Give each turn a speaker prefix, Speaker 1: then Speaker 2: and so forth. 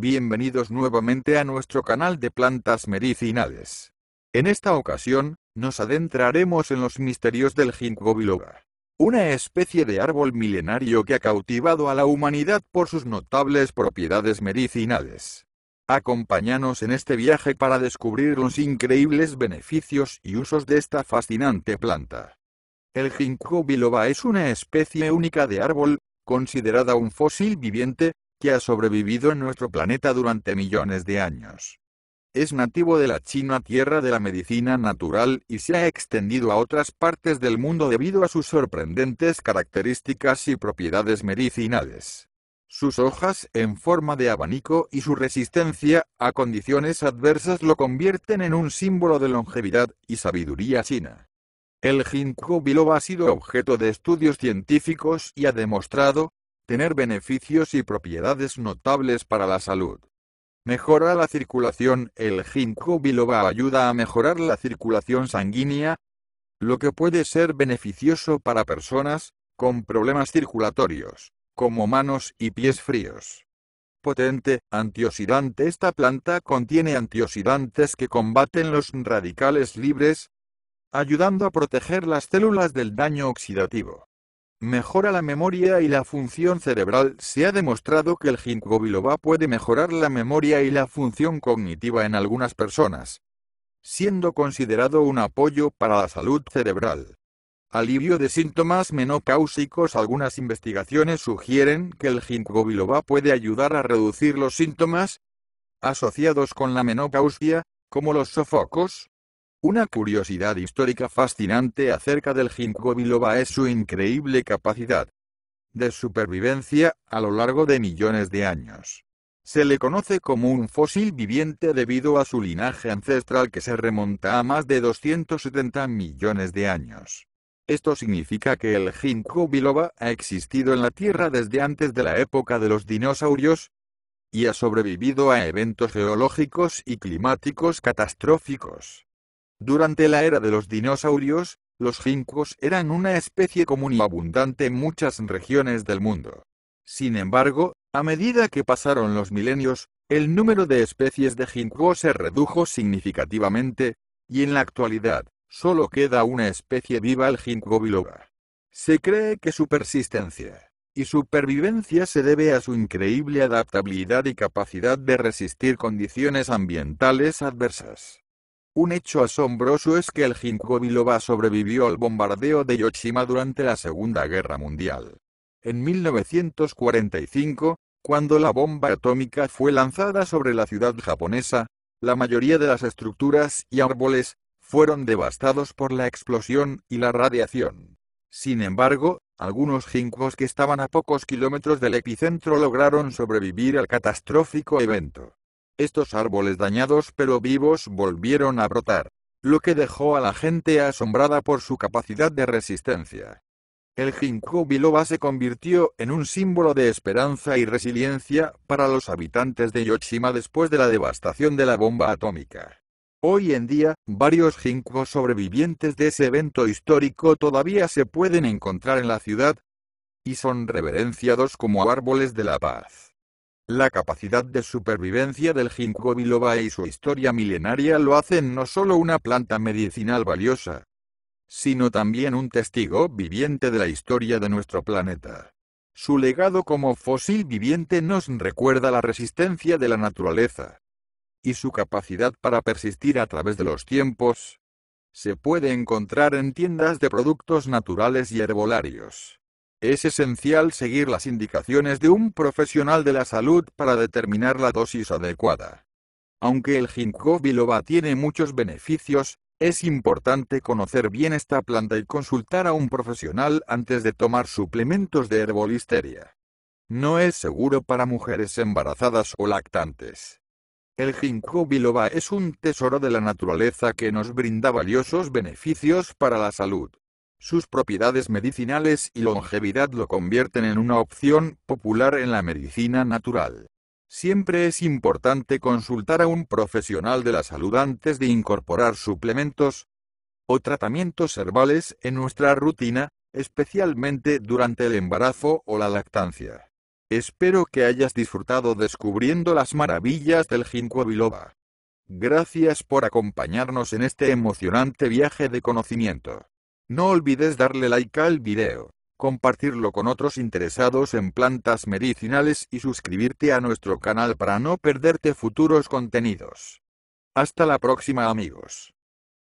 Speaker 1: Bienvenidos nuevamente a nuestro canal de plantas medicinales. En esta ocasión, nos adentraremos en los misterios del ginkgo biloba, una especie de árbol milenario que ha cautivado a la humanidad por sus notables propiedades medicinales. Acompáñanos en este viaje para descubrir los increíbles beneficios y usos de esta fascinante planta. El ginkgo biloba es una especie única de árbol, considerada un fósil viviente, que ha sobrevivido en nuestro planeta durante millones de años. Es nativo de la China tierra de la medicina natural y se ha extendido a otras partes del mundo debido a sus sorprendentes características y propiedades medicinales. Sus hojas en forma de abanico y su resistencia a condiciones adversas lo convierten en un símbolo de longevidad y sabiduría china. El ginkgo biloba ha sido objeto de estudios científicos y ha demostrado tener beneficios y propiedades notables para la salud. Mejora la circulación, el ginkgo biloba ayuda a mejorar la circulación sanguínea, lo que puede ser beneficioso para personas con problemas circulatorios, como manos y pies fríos. Potente, antioxidante Esta planta contiene antioxidantes que combaten los radicales libres, ayudando a proteger las células del daño oxidativo. Mejora la memoria y la función cerebral. Se ha demostrado que el ginkgo biloba puede mejorar la memoria y la función cognitiva en algunas personas, siendo considerado un apoyo para la salud cerebral. Alivio de síntomas menocáusicos Algunas investigaciones sugieren que el ginkgo biloba puede ayudar a reducir los síntomas asociados con la menopausia, como los sofocos, una curiosidad histórica fascinante acerca del ginkgo biloba es su increíble capacidad de supervivencia a lo largo de millones de años. Se le conoce como un fósil viviente debido a su linaje ancestral que se remonta a más de 270 millones de años. Esto significa que el ginkgo biloba ha existido en la Tierra desde antes de la época de los dinosaurios y ha sobrevivido a eventos geológicos y climáticos catastróficos. Durante la era de los dinosaurios, los ginkgos eran una especie común y abundante en muchas regiones del mundo. Sin embargo, a medida que pasaron los milenios, el número de especies de ginkgo se redujo significativamente, y en la actualidad, solo queda una especie viva el ginkgo biloba. Se cree que su persistencia y supervivencia se debe a su increíble adaptabilidad y capacidad de resistir condiciones ambientales adversas. Un hecho asombroso es que el ginkgo biloba sobrevivió al bombardeo de Yoshima durante la Segunda Guerra Mundial. En 1945, cuando la bomba atómica fue lanzada sobre la ciudad japonesa, la mayoría de las estructuras y árboles fueron devastados por la explosión y la radiación. Sin embargo, algunos ginkgos que estaban a pocos kilómetros del epicentro lograron sobrevivir al catastrófico evento. Estos árboles dañados pero vivos volvieron a brotar, lo que dejó a la gente asombrada por su capacidad de resistencia. El ginkgo biloba se convirtió en un símbolo de esperanza y resiliencia para los habitantes de Yoshima después de la devastación de la bomba atómica. Hoy en día, varios ginkgo sobrevivientes de ese evento histórico todavía se pueden encontrar en la ciudad y son reverenciados como árboles de la paz. La capacidad de supervivencia del ginkgo biloba y su historia milenaria lo hacen no solo una planta medicinal valiosa, sino también un testigo viviente de la historia de nuestro planeta. Su legado como fósil viviente nos recuerda la resistencia de la naturaleza y su capacidad para persistir a través de los tiempos. Se puede encontrar en tiendas de productos naturales y herbolarios. Es esencial seguir las indicaciones de un profesional de la salud para determinar la dosis adecuada. Aunque el ginkgo biloba tiene muchos beneficios, es importante conocer bien esta planta y consultar a un profesional antes de tomar suplementos de herbolisteria. No es seguro para mujeres embarazadas o lactantes. El ginkgo biloba es un tesoro de la naturaleza que nos brinda valiosos beneficios para la salud. Sus propiedades medicinales y longevidad lo convierten en una opción popular en la medicina natural. Siempre es importante consultar a un profesional de la salud antes de incorporar suplementos o tratamientos herbales en nuestra rutina, especialmente durante el embarazo o la lactancia. Espero que hayas disfrutado descubriendo las maravillas del ginkgo biloba. Gracias por acompañarnos en este emocionante viaje de conocimiento. No olvides darle like al video, compartirlo con otros interesados en plantas medicinales y suscribirte a nuestro canal para no perderte futuros contenidos. Hasta la próxima amigos.